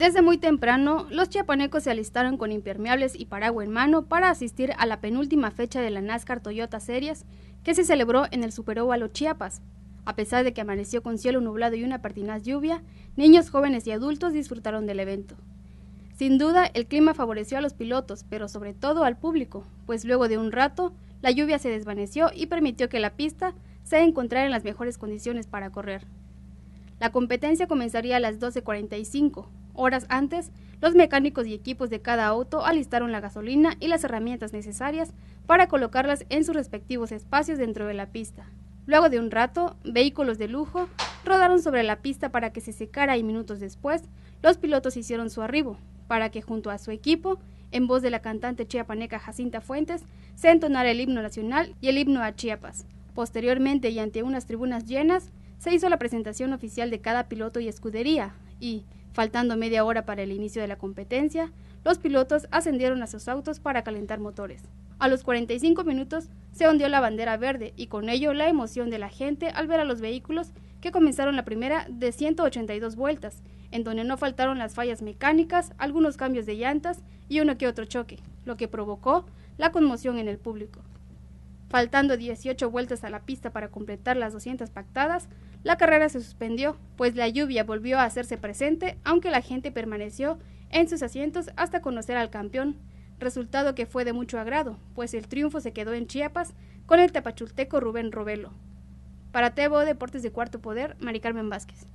Desde muy temprano, los chiapanecos se alistaron con impermeables y paraguas en mano para asistir a la penúltima fecha de la NASCAR Toyota Series que se celebró en el Superóvalo Chiapas. A pesar de que amaneció con cielo nublado y una pertinaz lluvia, niños, jóvenes y adultos disfrutaron del evento. Sin duda, el clima favoreció a los pilotos, pero sobre todo al público, pues luego de un rato, la lluvia se desvaneció y permitió que la pista se encontrara en las mejores condiciones para correr. La competencia comenzaría a las 12.45, Horas antes, los mecánicos y equipos de cada auto alistaron la gasolina y las herramientas necesarias para colocarlas en sus respectivos espacios dentro de la pista. Luego de un rato, vehículos de lujo rodaron sobre la pista para que se secara y minutos después, los pilotos hicieron su arribo, para que junto a su equipo, en voz de la cantante chiapaneca Jacinta Fuentes, se entonara el himno nacional y el himno a Chiapas. Posteriormente y ante unas tribunas llenas, se hizo la presentación oficial de cada piloto y escudería y, Faltando media hora para el inicio de la competencia, los pilotos ascendieron a sus autos para calentar motores. A los 45 minutos se hundió la bandera verde y con ello la emoción de la gente al ver a los vehículos que comenzaron la primera de 182 vueltas, en donde no faltaron las fallas mecánicas, algunos cambios de llantas y uno que otro choque, lo que provocó la conmoción en el público. Faltando 18 vueltas a la pista para completar las 200 pactadas, la carrera se suspendió, pues la lluvia volvió a hacerse presente, aunque la gente permaneció en sus asientos hasta conocer al campeón, resultado que fue de mucho agrado, pues el triunfo se quedó en Chiapas con el tapachulteco Rubén Robelo. Para Tebo Deportes de Cuarto Poder, Mari Carmen Vázquez.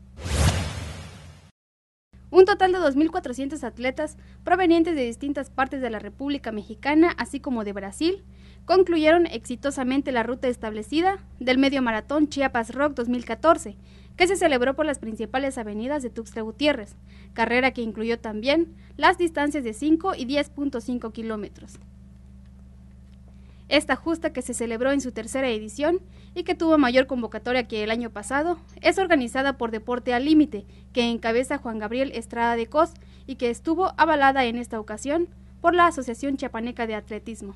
Un total de 2.400 atletas provenientes de distintas partes de la República Mexicana, así como de Brasil, concluyeron exitosamente la ruta establecida del medio maratón Chiapas Rock 2014, que se celebró por las principales avenidas de Tuxtla Gutiérrez, carrera que incluyó también las distancias de 5 y 10.5 kilómetros. Esta justa que se celebró en su tercera edición y que tuvo mayor convocatoria que el año pasado, es organizada por Deporte al Límite, que encabeza Juan Gabriel Estrada de Cos y que estuvo avalada en esta ocasión por la Asociación Chiapaneca de Atletismo.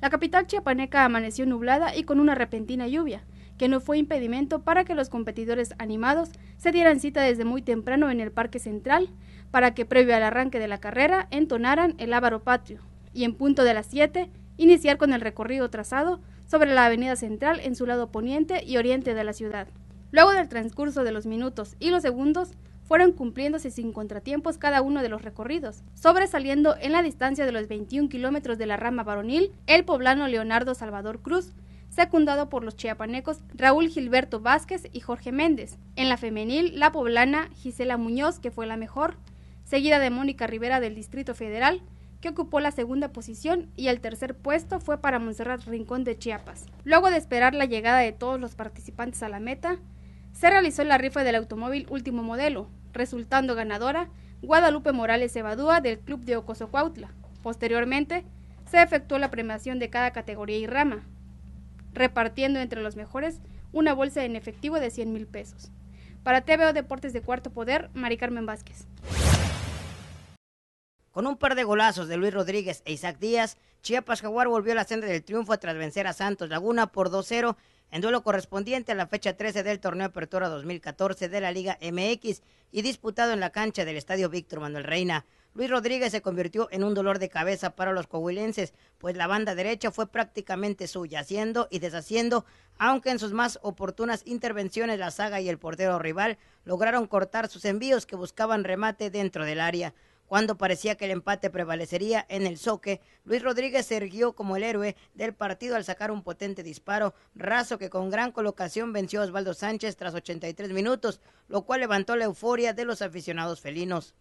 La capital chiapaneca amaneció nublada y con una repentina lluvia, que no fue impedimento para que los competidores animados se dieran cita desde muy temprano en el Parque Central, para que previo al arranque de la carrera entonaran el Ávaro Patrio, y en punto de las 7 iniciar con el recorrido trazado sobre la Avenida Central en su lado poniente y oriente de la ciudad. Luego del transcurso de los minutos y los segundos, fueron cumpliéndose sin contratiempos cada uno de los recorridos, sobresaliendo en la distancia de los 21 kilómetros de la rama varonil el poblano Leonardo Salvador Cruz, secundado por los chiapanecos Raúl Gilberto Vázquez y Jorge Méndez. En la femenil, la poblana Gisela Muñoz, que fue la mejor, seguida de Mónica Rivera del Distrito Federal, que ocupó la segunda posición y el tercer puesto fue para Monserrat Rincón de Chiapas. Luego de esperar la llegada de todos los participantes a la meta, se realizó la rifa del automóvil último modelo, resultando ganadora, Guadalupe Morales Evadúa del Club de Cuautla. Posteriormente, se efectuó la premiación de cada categoría y rama, repartiendo entre los mejores una bolsa en efectivo de 100 mil pesos. Para TVO Deportes de Cuarto Poder, Mari Carmen Vázquez. Con un par de golazos de Luis Rodríguez e Isaac Díaz, Chiapas Jaguar volvió a la senda del triunfo tras vencer a Santos Laguna por 2-0 en duelo correspondiente a la fecha 13 del torneo Apertura 2014 de la Liga MX y disputado en la cancha del Estadio Víctor Manuel Reina. Luis Rodríguez se convirtió en un dolor de cabeza para los coahuilenses, pues la banda derecha fue prácticamente suya, haciendo y deshaciendo, aunque en sus más oportunas intervenciones la saga y el portero rival lograron cortar sus envíos que buscaban remate dentro del área. Cuando parecía que el empate prevalecería en el soque, Luis Rodríguez se erguió como el héroe del partido al sacar un potente disparo raso que con gran colocación venció a Osvaldo Sánchez tras 83 minutos, lo cual levantó la euforia de los aficionados felinos.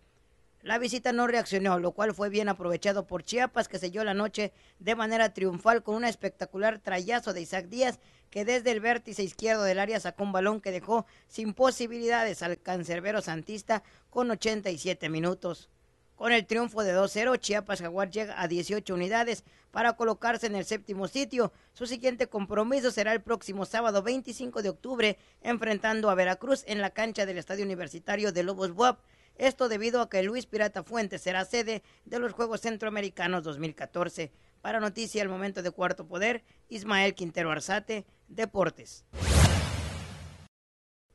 La visita no reaccionó, lo cual fue bien aprovechado por Chiapas, que selló la noche de manera triunfal con un espectacular trayazo de Isaac Díaz, que desde el vértice izquierdo del área sacó un balón que dejó sin posibilidades al cancerbero santista con 87 minutos. Con el triunfo de 2-0, Chiapas Jaguar llega a 18 unidades para colocarse en el séptimo sitio. Su siguiente compromiso será el próximo sábado 25 de octubre, enfrentando a Veracruz en la cancha del Estadio Universitario de Lobos Buap. Esto debido a que Luis Pirata Fuentes será sede de los Juegos Centroamericanos 2014. Para Noticia al Momento de Cuarto Poder, Ismael Quintero Arzate, Deportes.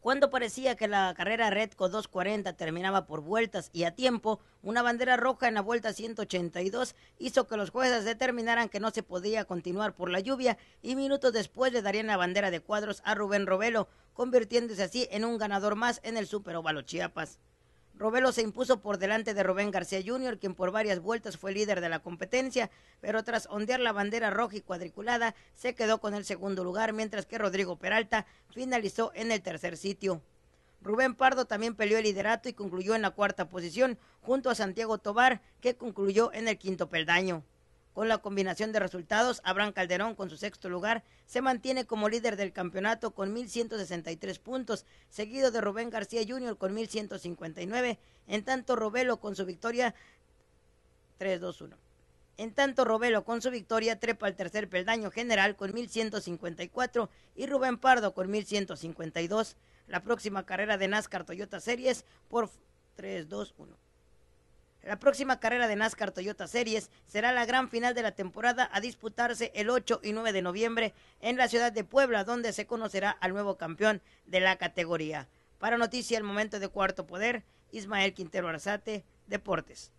Cuando parecía que la carrera Redco 240 terminaba por vueltas y a tiempo, una bandera roja en la vuelta 182 hizo que los jueces determinaran que no se podía continuar por la lluvia y minutos después le darían la bandera de cuadros a Rubén Robelo, convirtiéndose así en un ganador más en el Super Ovalo Chiapas. Robelo se impuso por delante de Rubén García Jr., quien por varias vueltas fue líder de la competencia, pero tras ondear la bandera roja y cuadriculada, se quedó con el segundo lugar, mientras que Rodrigo Peralta finalizó en el tercer sitio. Rubén Pardo también peleó el liderato y concluyó en la cuarta posición, junto a Santiago Tobar, que concluyó en el quinto peldaño. Con la combinación de resultados, Abraham Calderón con su sexto lugar se mantiene como líder del campeonato con 1.163 puntos, seguido de Rubén García Jr. con 1.159, en tanto Robelo con su victoria 3-2-1. En tanto, Robelo con su victoria trepa al tercer peldaño general con 1.154 y Rubén Pardo con 1.152. La próxima carrera de NASCAR Toyota Series por 3-2-1. La próxima carrera de NASCAR Toyota Series será la gran final de la temporada a disputarse el 8 y 9 de noviembre en la ciudad de Puebla, donde se conocerá al nuevo campeón de la categoría. Para Noticia El Momento de Cuarto Poder, Ismael Quintero Arzate, Deportes.